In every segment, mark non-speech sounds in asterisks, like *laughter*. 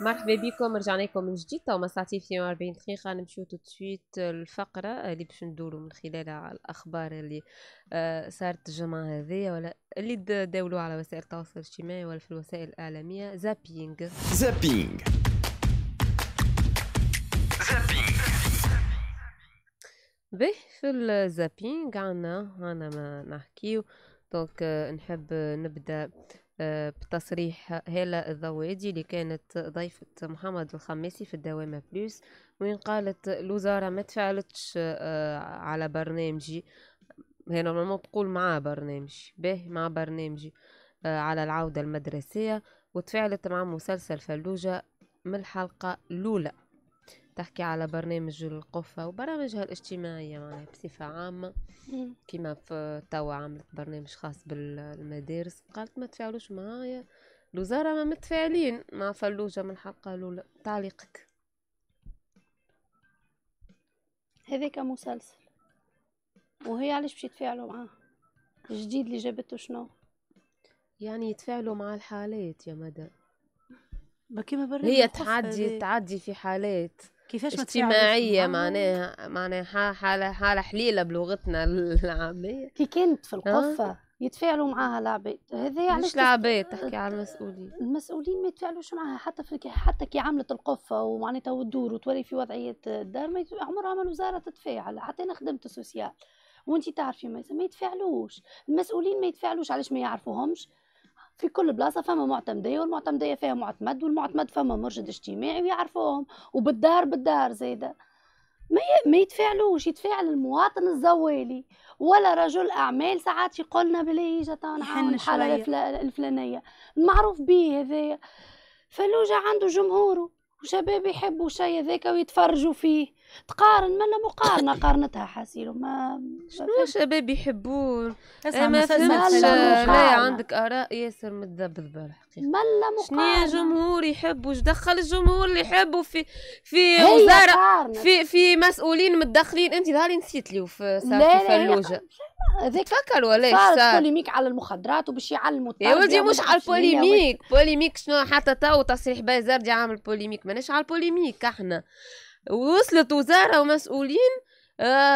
مرحبا بكم رجعنا لكم من جديد تو ساعتين في 40 دقيقة نمشيو تو تويت الفقرة اللي باش ندورو من خلالها على الأخبار اللي صارت الجمعة هذيا ولا اللي داولو على وسائل التواصل الاجتماعي ولا في الوسائل الإعلامية زابينغ زابينغ به في الزابينغ عنا عنا ما نحكيو دونك نحب نبدا آه، بتصريح هالة الضوادي اللي كانت ضيفة محمد الخماسي في الدوامة بلوس وين قالت الوزارة ما تفعلتش آه، على برنامجي هي ما تقول مع برنامجي باهي مع برنامجي آه، على العودة المدرسية وتفعلت مع مسلسل فلوجة من الحلقة الأولى تحكي على برنامج القفة وبرامجها الاجتماعية معناها بصفة عامة كما في توا عملت برنامج خاص بالمدارس قالت ما تفعلوش معايا الوزارة ما متفاعلين مع فلوجة من الحلقة الأولى تعليقك هذيك مسلسل وهي علاش باش يتفاعلوا معاه الجديد اللي جابته شنو يعني يتفاعلوا مع الحالات يا مدى ما كيما هي تعدي تعدي في حالات كيفاش اجتماعية معناها معناها حالة حالة حليلة بلغتنا العامية كي كانت في آه. القفة يتفاعلوا معاها العباد هذا علاش العباد تحكي على المسؤولين المسؤولين ما يتفاعلوش معاها حتى في حتى كي عملت القفه ومعناتها وتدور وتولي في وضعيه الدار ما عمرها ما الوزاره تتفاعل حتى انا خدمت السوسيال وانت تعرفي ما يتفاعلوش المسؤولين ما يتفاعلوش علاش ما يعرفوهمش في كل بلاصه فما معتمديه والمعتمديه فيها معتمد والمعتمد فما مرشد اجتماعي ويعرفوهم وبالدار بالدار زايده ما ما يتفاعلوش يتفاعل المواطن الزوالي ولا رجل اعمال ساعات يقولنا بلي جا نعاون الحاله الفلانيه المعروف به هذايا فلوجه عنده جمهوره وشباب يحبوا شيء هذاك ويتفرجوا فيه تقارن ما لا مقارنه قارنتها حاسيلو ما شنو شباب يحبوا إيه، ما فهمتش آه، لا عندك اراء ياسر متذبذبه الحقيقه ما لا مقارنه شنو جمهور يحبوا دخل الجمهور اللي يحبوا في في وزاره في في مسؤولين متدخلين انت ظهري نسيت لي في فلوجه هذاك فكر ولا صارت بوليميك على المخدرات وباش يعلموا يا ولدي مش على البوليميك بوليميك شنو حتى تو تصريح بازاردي عامل بوليميك ماناش على البوليميك احنا ووصلت وزاره ومسؤولين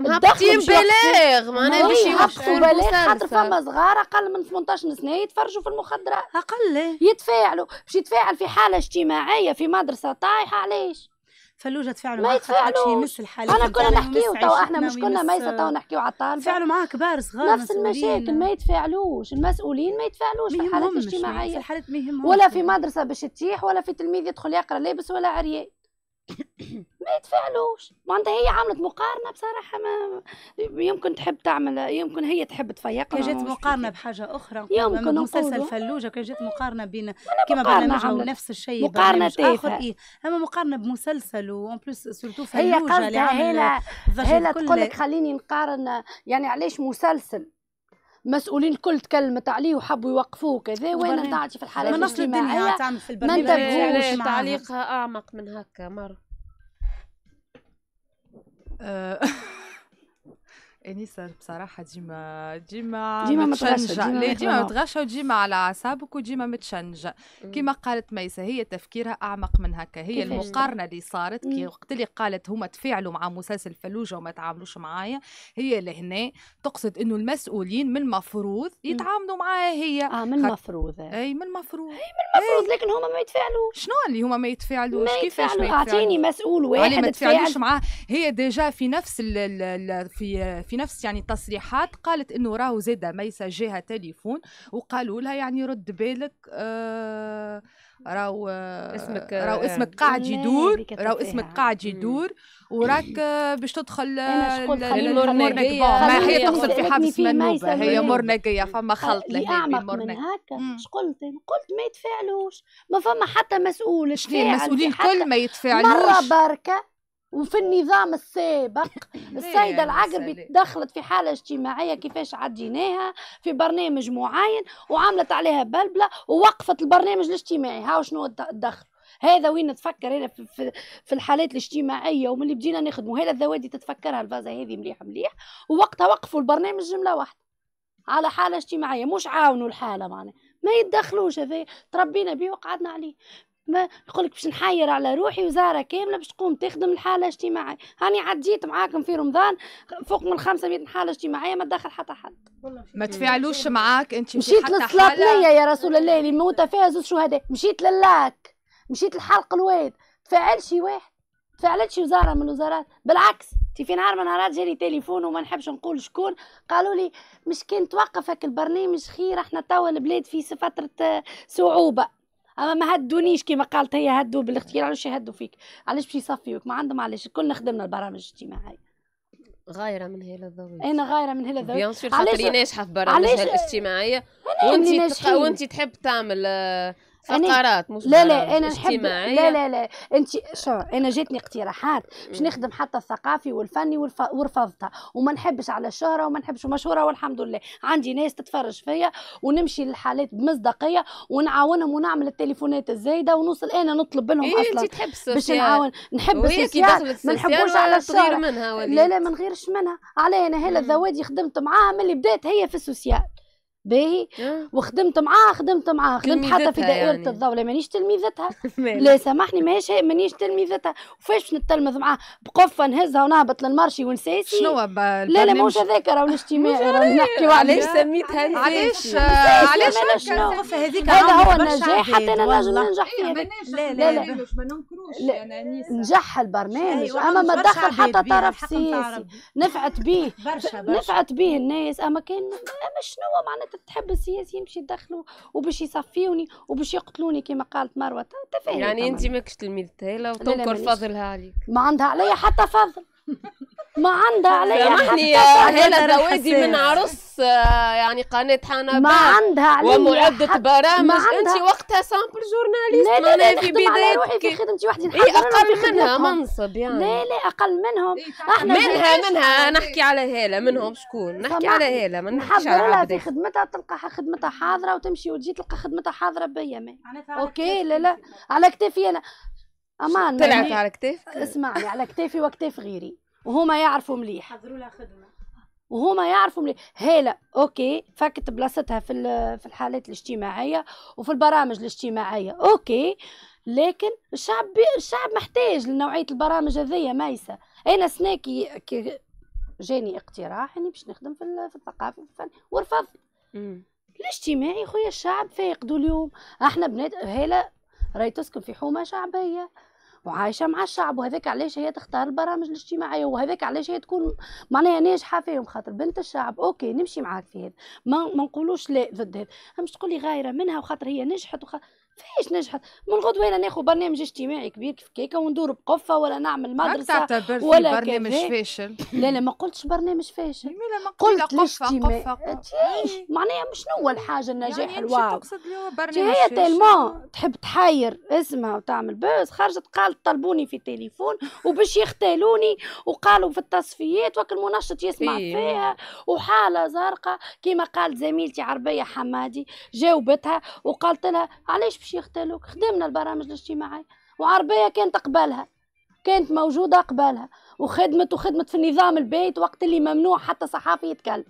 مهبطين بلاغ معناها باش يوقفوا بلاغ خاطر فما صغار اقل من 18 سنه يتفرجوا في المخدرات اقل يتفاعلوا باش يتفاعل في حاله اجتماعيه في مدرسه طايحه علاش فلوجة تفاعلوا معاك خاطر يمس الحالة انا كنا نحكيو تو احنا مش كنا ميسة تو نحكيو على الطالب تفاعلوا معاه كبار صغار نفس المشاكل ما يتفاعلوش المسؤولين ما يتفاعلوش في الحالات الاجتماعية الحالات ما ولا في مدرسة باش تتيح ولا في تلميذ يدخل يقرا لابس ولا عريان ما يتفاعلوش معناتها هي عملت مقارنه بصراحه ما يمكن تحب تعمل يمكن هي تحب تفيق كي جات مقارنه بحاجه اخرى يمكن مسلسل فلوجه كي جات مقارنه بين كما برنامج نفس الشيء مقارنه اخر ايه اما مقارنه بمسلسل وان بلوس سورتو فلوجه هي هلا هلا تقول لك خليني نقارن يعني علاش مسلسل مسؤولين الكل تكلمت عليه وحبوا يوقفوه كذا وين انت في الحالات الاجتماعيه ما نصل الدنيا تعمل في البرنامج ما تعليقها اعمق من هكا مره 呃。انيسه بصراحه ديما ديما ديما متشنجه لا ديما متغشه وديما على اعصابك وديما متشنجه كما قالت ميسه هي تفكيرها اعمق من هكا هي المقارنه اللي صارت كي وقت اللي قالت هما تفاعلوا مع مسلسل فلوجه وما تعاملوش معايا هي لهنا تقصد انه المسؤولين من المفروض يتعاملوا معاها هي اه من المفروض اي من المفروض اي من المفروض لكن هما ما يتفاعلوش شنو اللي هما ما يتفاعلوش كيفاش ما يتفاعلوش اعطيني مسؤول واحد ما يتفاعلوش معاه هي ديجا في نفس في في نفس يعني التصريحات قالت انه راهو زاده ميسه جاها تليفون وقالوا لها يعني رد بالك آه راهو آه، اسمك آه، راهو اسمك قاعد يدور راهو اسمك قاعد يدور وراك آه، باش تدخل مرنقيه ما هي تقصد في حبس منوبه هي مرنقيه فما خلط لهنا من هكا اش قلت انا قلت ما يتفاعلوش ما فما حتى مسؤول شنو المسؤولين الكل ما يتفاعلوش مره بركه وفي النظام السابق *laughs* السيده يعني؟ العقربي دخلت في حاله اجتماعيه كيفاش عديناها في برنامج معين وعملت عليها بلبله ووقفت البرنامج الاجتماعي هاو شنو الدخل هذا وين نتفكر هنا في, في الحالات الاجتماعيه ومن اللي بدينا نخدموا هذا الذوادي تتفكرها الفازه هذه مليح مليح ووقتها وقفوا البرنامج جمله واحده على حاله اجتماعيه مش عاونوا الحاله معناها ما يتدخلوش هذا تربينا بيه وقعدنا عليه ما يقول لك باش نحير على روحي وزاره كامله باش تقوم تخدم الحاله الاجتماعيه هاني عديت معاكم في رمضان فوق من 500 حاله اجتماعيه ما دخل حتى حد ما تفاعلوش معاك انت مشيت للصلاه ليا يا رسول الله اللي موت فيها زوج شهداء مشيت للاك مشيت لحلق الواد تفاعل شي واحد تفاعلت شي وزاره من الوزارات بالعكس في نهار من نهارات جاني تليفون وما نحبش نقول شكون قالوا لي مش كان توقف هاك البرنامج خير احنا توا البلاد في فتره صعوبه اما ما هدونيش كما قالت هي هدو بالاختيار علاش يهدوا فيك علاش باش يصفيوك ما عندهم علاش كلنا خدمنا البرامج الاجتماعيه غايره من هيلا الضويج انا غايره من هيلا الضويج بيان سور خاطري ناجحه في برامجها الاجتماعيه وانت وانت تحب تعمل آه، فقرات لا لا انا نحب لا لا لا انت شو انا جاتني اقتراحات باش نخدم حتى الثقافي والفني والف... ورفضتها وما نحبش على الشهره وما نحبش مشهوره والحمد لله عندي ناس تتفرج فيا ونمشي للحالات بمصداقيه ونعاونهم ونعمل التليفونات الزايده ونوصل انا نطلب منهم إيه اصلا تحب باش نعاون نحب السوسيال ما نحبوش على الشهره لا لا ما نغيرش منها علي انا هلا الزواج خدمت معاها من اللي بدات هي في السوسيال باهي آه. وخدمت معاها خدمت معاها خدمت حتى في دائره يعني. الدوله مانيش تلميذتها *laughs* لا سامحني ماشي مانيش تلميذتها وفاش باش نتلمذ معاها بقفه نهزها ونهبط للمرشي ونساسي شنو لا لا ماهوش هذاك راهو الاجتماعي نحكي علاش سميتها علاش علاش شنو هذا هو النجاح حتى انا نجم ننجح فيه لا لا لا ما ننكروش نجح البرنامج أيوة، اما ما دخل حتى طرف سياسي نفعت به *laughs* نفعت به الناس اما كان اما شنو معناتها تحب السياسي يمشي يدخلوا وباش يصفيوني وباش يقتلوني كما قالت مروه تفاهم يعني انت ماكش تلميذ تايله وتنكر فضلها عليك ما عندها عليا حتى فضل *laughs* ما عندها عليا سامحني يا هلا من عرس آه، يعني قناة حنا ما عندها عليا ومعدة برامج انت وقتها سامبل جورناليست معناها في بدايتك في خدمتي وحدي اي اقل منها منصب يعني لا لا اقل منهم احنا منها منها نحكي على هالة منهم شكون نحكي على هالة ما نحكيش على عبد في خدمتها تلقى خدمتها حاضرة وتمشي وتجي تلقى خدمتها حاضرة بيا اوكي لا لا على كتافي انا امان طلعت يعني على كتافك اسمعني على كتافي وكتاف غيري وهما يعرفوا مليح حضروا لها خدمه وهما يعرفوا مليح هاله اوكي فكت بلاصتها في في الحالات الاجتماعيه وفي البرامج الاجتماعيه اوكي لكن الشعب الشعب محتاج لنوعيه البرامج هذيا مايسه انا سناكي كي جاني اقتراح اني باش نخدم في الثقافه وفي الفن ورفضت الاجتماعي خويا الشعب فايقدوا اليوم احنا بنات هاله راهي تسكن في حومه شعبيه وعايشه مع الشعب وهذاك علاش هي تختار البرامج الاجتماعيه وهذاك علاش هي تكون معناها ناجحه فيهم خاطر بنت الشعب اوكي نمشي معاك في هذا ما, ما نقولوش لا ضد هذا مش تقولي غايره منها وخاطر هي نجحت وخاطر فيش نجحت من غدوه انا ناخذ برنامج اجتماعي كبير كيف كيكا وندور بقفه ولا نعمل مدرسه ولا برنامج فاشل لا لا ما قلتش برنامج فاشل لا ما قلت قفه قفه, قفة. إيه. معناها شنو الحاجه النجاح يعني الواو هي تالمون تحب تحير اسمها وتعمل بوز خرجت قالت طلبوني في التليفون وباش يختالوني وقالوا في التصفيات وكل منشط يسمع إيه. فيها وحاله زرقاء كما قالت زميلتي عربيه حمادي جاوبتها وقالت لها علاش باش اختلوك خدمنا البرامج الاجتماعية وعربية كانت قبالها كانت موجودة قبالها وخدمت وخدمت في النظام البيت وقت اللي ممنوع حتى صحافي يتكلم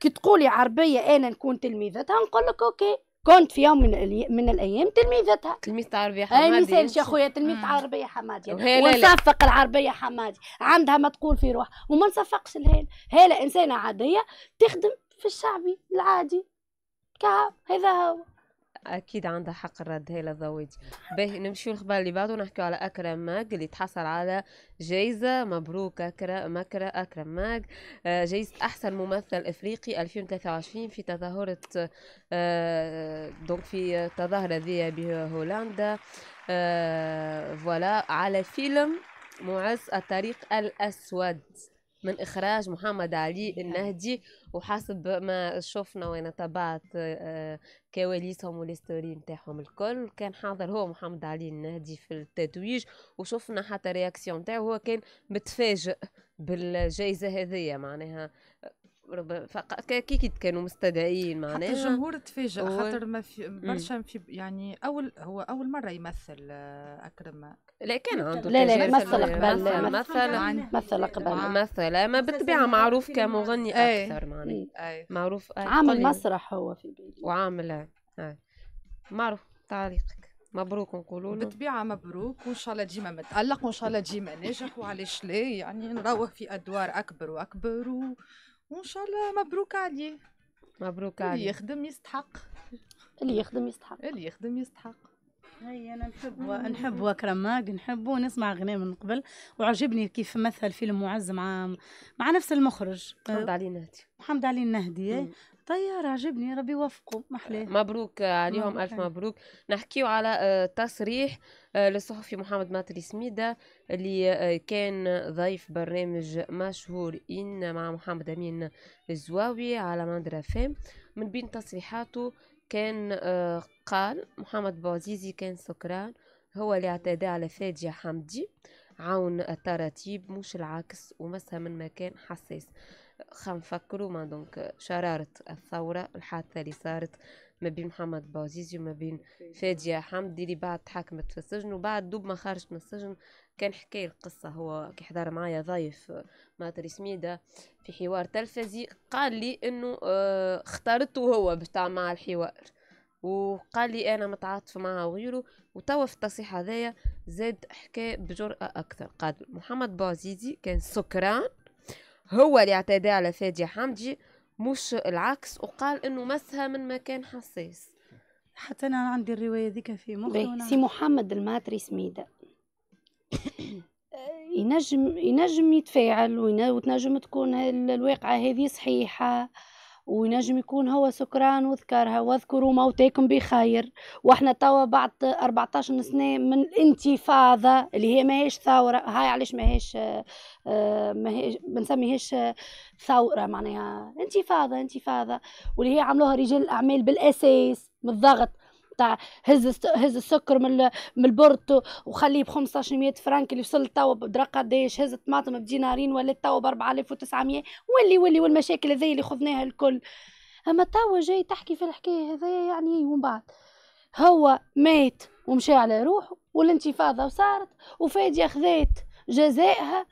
كي تقولي عربية أنا نكون تلميذتها نقول لك أوكي كنت في يوم من الأي... من الايام تلميذتها تلميذة عربية حمادي اي مثال يا خويا تلميذة عربية حمادي ونصفق العربية حمادي عندها ما تقول في روحها وما نصفقش الهيل هالة انسانة عادية تخدم في الشعبي العادي كهو هذا هو اكيد عندها حق الرد هي للزواج باهي نمشيو الخبر اللي بعده نحكيو على اكرم ماج اللي تحصل على جائزه مبروك اكرم مكرة اكرم ماج آه، جائزه احسن ممثل افريقي 2023 في تظاهره دونك آه، في تظاهره ذي بهولندا فوالا آه، على فيلم معز الطريق الاسود من إخراج محمد علي نعم. النهدي وحسب ما شفنا وأنا تابعت آه، كواليسهم والستوري نتاعهم الكل كان حاضر هو محمد علي النهدي في التتويج وشفنا حتى رياكسيون نتاعو هو كان متفاجئ بالجائزة هذه معناها كي كانوا مستدعين معناها حتى الجمهور تفاجئ خاطر ما في برشا في يعني اول هو اول مره يمثل آه، اكرم لا كان عنده لا لا مثل قبل مثل مثل قبل مثل آه، ما بالطبيعه معروف كمغني إيه. اكثر معناها إيه. معروف آه، عامل مسرح هو في بالي وعامل معروف تعليقك مبروك نقولوا له بالطبيعه مبروك وان شاء الله ديما متالق وان شاء الله ديما ناجح وعلاش لا يعني نروح في ادوار اكبر واكبر و... وان شاء الله مبروك عليه مبروك عليه اللي يخدم يستحق اللي يخدم يستحق اللي يخدم يستحق هيا انا نحب نحب اكرم ماك نحبه نسمع غناء من قبل وعجبني كيف مثل فيلم معز مع مع نفس المخرج حمد علي النهدي حمد علي النهدي طيار عجبني ربي يوفقوا محلاه مبروك عليهم آه، الف مبروك نحكيو على آه، تصريح للصحفي آه، محمد ماتري سميدة اللي كان ضيف برنامج مشهور إن مع محمد أمين الزواوي على ماندرا فام من بين تصريحاته كان قال محمد بوزيزي كان سكران هو اللي اعتدى على فادية حمدي عون التراتيب مش العكس ومسها من مكان حساس خنفكروا ما دونك شرارة الثورة الحادثة اللي صارت ما بين محمد بوزيزي وما بين فادية حمدي اللي بعد تحكمت في السجن وبعد دوب ما خرجت من السجن كان حكاية القصة هو كي حضر معايا ضيف ماتري سميدة في حوار تلفزي قال لي انه آه، اختارته هو بتاع مع الحوار وقال لي انا متعاطف معها وغيره وتوا في التصريح هذايا زاد حكى بجرأة أكثر قال محمد بوزيزي كان سكران هو اللي اعتدى على فادي حمدي مش العكس وقال انه مسها من مكان حساس حتى انا عندي الروايه ذيك في مخي سي محمد الماتري سميده *coughs* ينجم ينجم يتفاعل وتنجم تكون الواقعه هذه صحيحه ونجم يكون هو سكران وذكرها واذكروا موتيكم بخير واحنا توا بعد 14 سنه من الانتفاضه اللي هي ماهيش ثوره هاي علاش ماهيش ماهيش ما آه، نسميهاش ثوره معناها انتفاضه انتفاضه واللي هي عملوها رجال الاعمال بالاساس من الضغط تاع هز هز السكر من من البورتو وخليه ب 1500 فرانك اللي وصل توا بدرا قداش هز الطماطم بدينارين ولا توا ب 4900 واللي واللي والمشاكل هذيا اللي خذناها الكل اما توا جاي تحكي في الحكايه هذيا يعني ومن بعد هو مات ومشى على روحه والانتفاضه وصارت وفادي خذات جزائها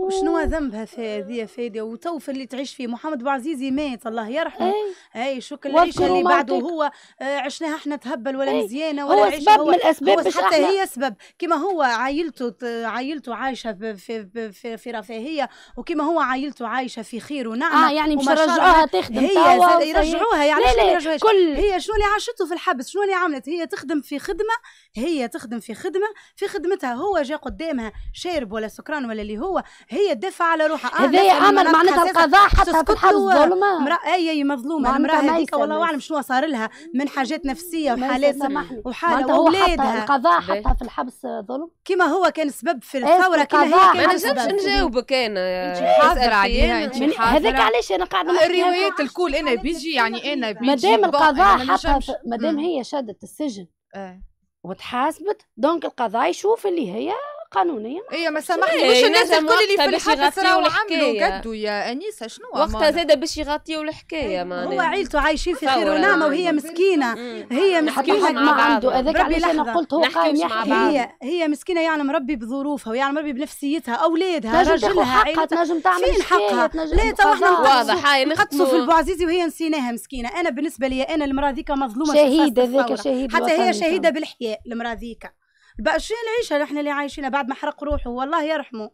وشنو ذنبها في هذه فادي وتوفى اللي تعيش فيه محمد بعزيزي مات الله يرحمه اي شو كل العيشه اللي بعده هو آه، عشناها احنا تهبل ولا مزيانه ولا هو سبب من الاسباب هو حتى هي سبب كما هو عائلته عائلته عايشه في في, في, في رفاهيه وكما هو عائلته عايشه في خير ونعمه اه يعني مش رجعوها تخدم هي يرجعوها يعني لا لا يرجعوهاش كل... هي شنو اللي عاشته في الحبس شنو اللي عملت هي تخدم في خدمه هي تخدم في خدمه في خدمتها هو جاء قدامها شارب ولا سكران ولا اللي هو هي دافعه على روحها آه هذايا عمل معناتها القضاء حتى تحل الظلمه مرأة اي مظلومه المراه هذيك والله اعلم شنو صار لها من حاجات نفسيه وحالات وحاله اولادها القضاء حتى في الحبس ظلم كما هو كان سبب في الثوره كما هي كان ما نجمش نجاوبك انا حاضر عليها هذاك علاش انا قاعده الروايات الكل انا بيجي يعني انا بيجي مادام القضاء حتى مادام هي شدت السجن إيه. وتحاسبت دونك القضاء يشوف اللي هي قانونيه هي ما إيه، سمحتلوش إيه، الناس الكل اللي في الحبس راهو عملوا قدو يا انيسه شنو وقتها زاد باش يغطيوا الحكايه إيه. معناها هو عيلته عايشين في خير ونعمه يعني وهي مسكينه هي مسكينه ما عنده هذاك علاش انا قلت هو قايم يحكي هي هي مسكينه يعلم ربي بظروفها ويعلم ربي بنفسيتها اولادها رجلها حقها تنجم تعمل فين حقها لا تو احنا واضح هاي نقصوا في البوعزيزي وهي نسيناها مسكينه انا بالنسبه لي انا المراه ذيك مظلومه شهيده ذيك شهيده حتى هي شهيده بالحياء المراه ذيك بقى شو نعيشها نحن اللي عايشينها بعد ما حرق روحه والله يرحمه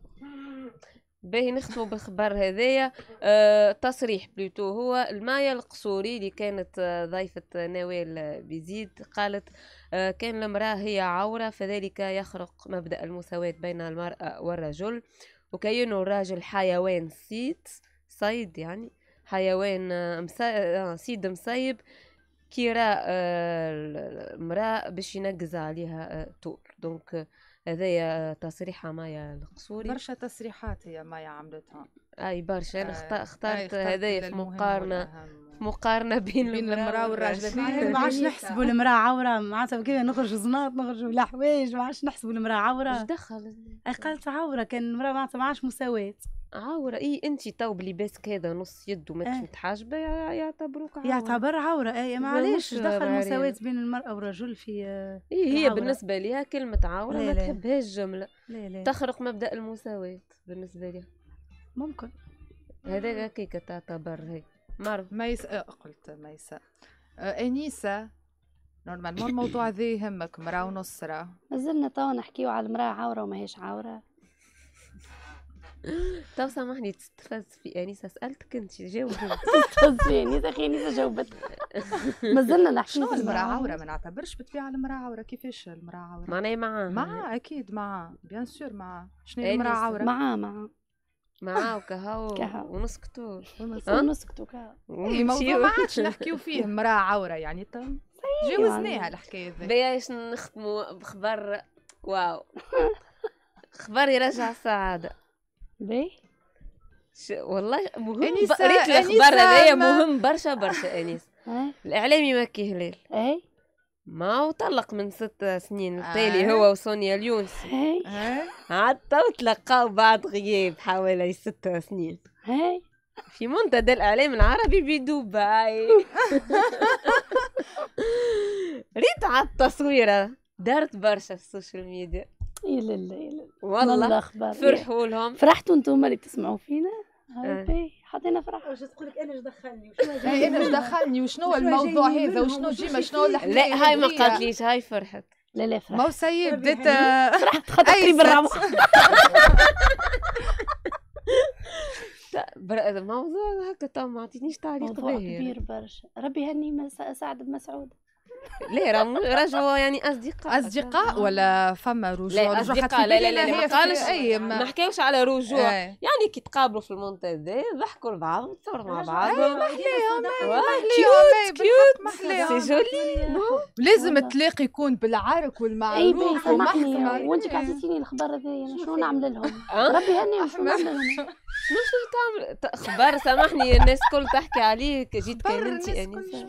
باهي نختموا بالخبر هذايا أه تصريح بلوتو هو المايا القصوري اللي كانت آه، ضيفة نوال بيزيد قالت أه كان المرأة هي عورة فذلك يخرق مبدأ المساواة بين المرأة والرجل وكأنه الراجل حيوان صيد صيد يعني حيوان آه، مسا... آه، سيد مصيب كي المرأة باش ينقز عليها طول دونك هذايا تصريحه مايا القصوري برشا تصريحات هي مايا عملتها اي برشا انا آه. اخترت هذايا في مقارنه مقارنه بين, بين المراه والراجل *laughs* ما عادش نحسبوا المراه عوره معناتها كذا نخرج زناط نخرج حوايج ما عادش نحسبوا المراه عوره اش دخل قالت عوره كان المراه معناتها ما عادش مساواه عورة اي انت تو بلباسك هذا نص يد وما آه. متحاجبة يعتبروك عورة يعتبر عورة إيه، اي معليش دخل المساواة بين المرأة والرجل في اي هي العورة. بالنسبة ليها كلمة عورة ما تحبهاش الجملة تخرق مبدأ المساواة بالنسبة ليها ممكن هذا هكاك تعتبر هيك ما ميساء آه، قلت ميساء آه، انيسة نورمالمون الموضوع ذي يهمك مرأة ونص مازلنا توا نحكيو على المرأة عورة وماهيش عورة طب سامحني تستفز في انيسه يعني سالتك انت جاوبت *laughs* تستفز في انيسه اخي انيسه جاوبت ما زلنا نحكي شنو المراه عوره ما نعتبرش بالطبيعه المراه عوره كيفاش المراه عوره معناها معاه معاه اكيد معاه بيان سور معاه شنو إيه، المراه عوره معاه معاه معاه وكهو ونسكتوا ونسكتوا كهو الموضوع إيه، ما عادش *laughs* نحكيو فيه مراه عوره يعني جاوزناها يعني. الحكايه ذي باش نختموا بخبر واو خبر يرجع السعاده باهي والله مهم ب... ريت الاخبار هذايا مهم برشا برشا انيس *laughs* الاعلامي مكي هلال اي ما هو طلق من ست سنين آه. التالي هو وسونيا اليونس إيه؟ إيه؟ عاد تو تلقاو بعد غياب حوالي ست سنين إيه؟ في منتدى الاعلام العربي بدبي *laughs* *laughs* ريت على التصويره دارت برشا في السوشيال ميديا يا لالا يا لالا والله فرحوا لهم فرحتوا انتم اللي بتسمعوا فينا هاي إيه. حطينا فرحة واش تقول لك انا اش دخلني انا اش دخلني وشنو إيه، الموضوع هذا وشنو ديما شنو الحكايه لا هاي ما قالتليش هاي فرحت لا لا فرحت ما سي بديت فرحت خاطري بالرمق الموضوع هكا ما عطيتنيش تعليق موضوع كبير برشا ربي هني سعد بمسعود ليه رجوا يعني اصدقاء اصدقاء آه. ولا فما رجوع لا اصدقاء لا لا لا, ما قالش اي ما, نحكيوش على رجوع ايه. يعني كي تقابلوا في المنتدى ضحكوا لبعض تصوروا مع بعض كيوت كيوت سي جولي لازم التلاقي يكون بالعرك والمعروف ومحكمة وانت قاعد تعطيني الخبر هذايا شنو نعمل لهم أه؟ ربي هني شنو نعمل لهم *laughs* شنو تعمل خبر سامحني الناس الكل تحكي عليك جيت كان انت انيسه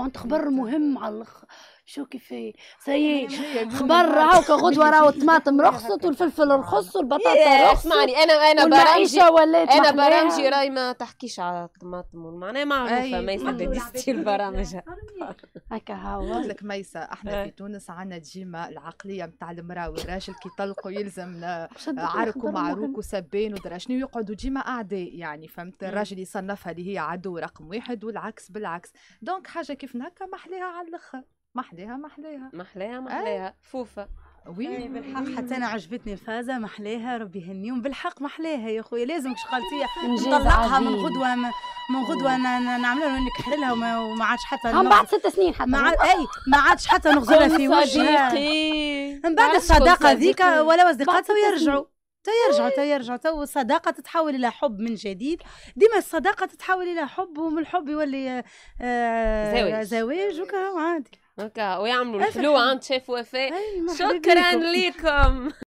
معناتها خبر مهم على الاخر شو كيف سي خبر هاكا غدوه *laughs* راهو الطماطم رخصت والفلفل رخص والبطاطا رخصت اسمعني انا انا برامجي انا برامجي راي ما تحكيش على الطماطم معناها معروفه ما يستبدلش البرامج هكا هو قلت لك ميسة احنا في إيه. تونس عندنا ديما العقلية نتاع المرأة والراجل كي يطلقوا يلزم عرك ومعروك وسبين ودرا شنو يقعدوا ديما أعداء يعني فهمت إيه. الراجل يصنفها اللي هي عدو رقم واحد والعكس بالعكس دونك حاجة كيف هكا محلاها على الآخر محلاها محلاها محلاها إيه. محلاها فوفة وي بالحق طيب، حتى انا عجبتني الفازه محليها ربي يهنيهم بالحق محليها يا خويا لازم كش قالت نطلقها من غدوه من غدوه نعملها لها نكحلها وما عادش حتى من بعد ست سنين حتى مع... اي ما عادش حتى *laughs* نغزلها في وجهها من بعد الصداقه ذيك ولا اصدقائها ويرجعوا تا يرجع تا يرجع تو الصداقة تتحول إلى حب من جديد ديما الصداقة تتحول إلى حب ومن الحب يولي آه زواج زواج وكهو عادي هكا ويعملوا الحلوة عند شيف وفاء شكرا لكم